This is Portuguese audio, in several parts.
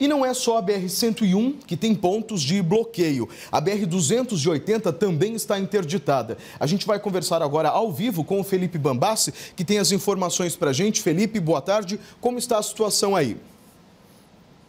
E não é só a BR-101 que tem pontos de bloqueio. A BR-280 também está interditada. A gente vai conversar agora ao vivo com o Felipe Bambassi, que tem as informações para a gente. Felipe, boa tarde. Como está a situação aí?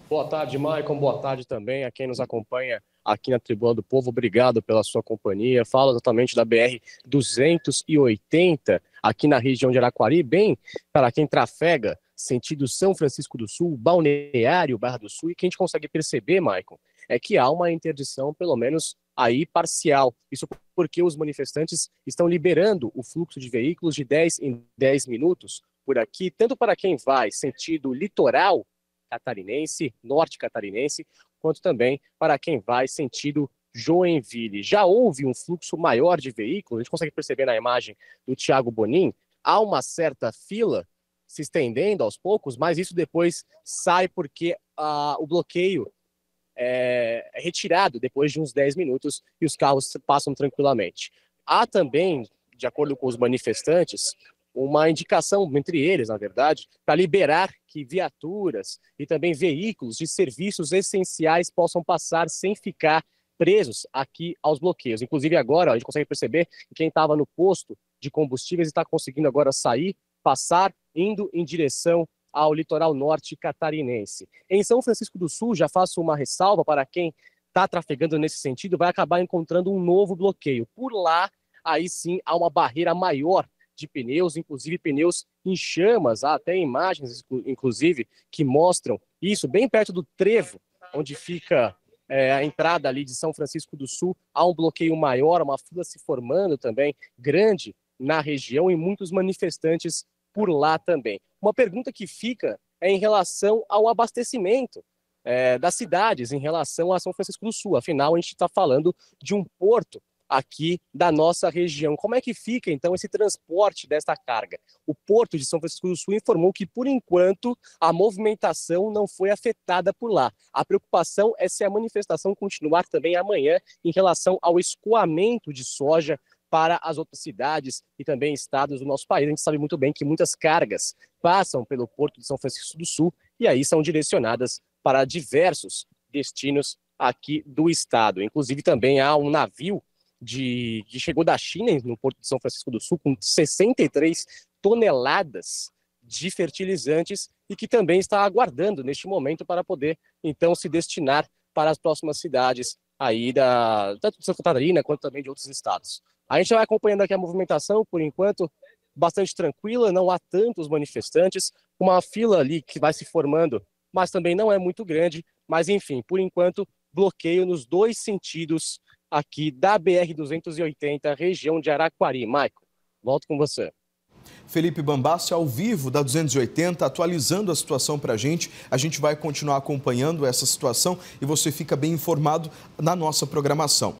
Boa tarde, Maicon. Boa tarde também a quem nos acompanha aqui na Tribuna do Povo. Obrigado pela sua companhia. Falo exatamente da BR-280 aqui na região de Araquari. Bem, para quem trafega sentido São Francisco do Sul, Balneário Barra do Sul, e que a gente consegue perceber, Maicon, é que há uma interdição, pelo menos aí parcial. Isso porque os manifestantes estão liberando o fluxo de veículos de 10 em 10 minutos por aqui, tanto para quem vai sentido litoral catarinense, norte catarinense, quanto também para quem vai sentido Joinville. Já houve um fluxo maior de veículos, a gente consegue perceber na imagem do Tiago Bonin, há uma certa fila se estendendo aos poucos, mas isso depois sai porque ah, o bloqueio é, é retirado depois de uns 10 minutos e os carros passam tranquilamente. Há também, de acordo com os manifestantes, uma indicação entre eles, na verdade, para liberar que viaturas e também veículos de serviços essenciais possam passar sem ficar presos aqui aos bloqueios. Inclusive agora, a gente consegue perceber que quem estava no posto de combustíveis está conseguindo agora sair, passar indo em direção ao litoral norte catarinense. Em São Francisco do Sul, já faço uma ressalva para quem está trafegando nesse sentido, vai acabar encontrando um novo bloqueio. Por lá, aí sim há uma barreira maior de pneus, inclusive pneus em chamas. Há até imagens, inclusive, que mostram isso bem perto do trevo, onde fica é, a entrada ali de São Francisco do Sul. Há um bloqueio maior, uma fila se formando também, grande na região e muitos manifestantes por lá também. Uma pergunta que fica é em relação ao abastecimento é, das cidades, em relação a São Francisco do Sul. Afinal, a gente está falando de um porto aqui da nossa região. Como é que fica então esse transporte desta carga? O Porto de São Francisco do Sul informou que, por enquanto, a movimentação não foi afetada por lá. A preocupação é se a manifestação continuar também amanhã em relação ao escoamento de soja para as outras cidades e também estados do nosso país. A gente sabe muito bem que muitas cargas passam pelo Porto de São Francisco do Sul e aí são direcionadas para diversos destinos aqui do estado. Inclusive, também há um navio de, que chegou da China, no Porto de São Francisco do Sul, com 63 toneladas de fertilizantes e que também está aguardando neste momento para poder, então, se destinar para as próximas cidades aí da, tanto de Santa Catarina quanto também de outros estados. A gente vai acompanhando aqui a movimentação, por enquanto, bastante tranquila, não há tantos manifestantes, uma fila ali que vai se formando, mas também não é muito grande. Mas, enfim, por enquanto, bloqueio nos dois sentidos aqui da BR-280, região de Araquari. Maico, volto com você. Felipe Bambassi ao vivo da 280, atualizando a situação para a gente. A gente vai continuar acompanhando essa situação e você fica bem informado na nossa programação.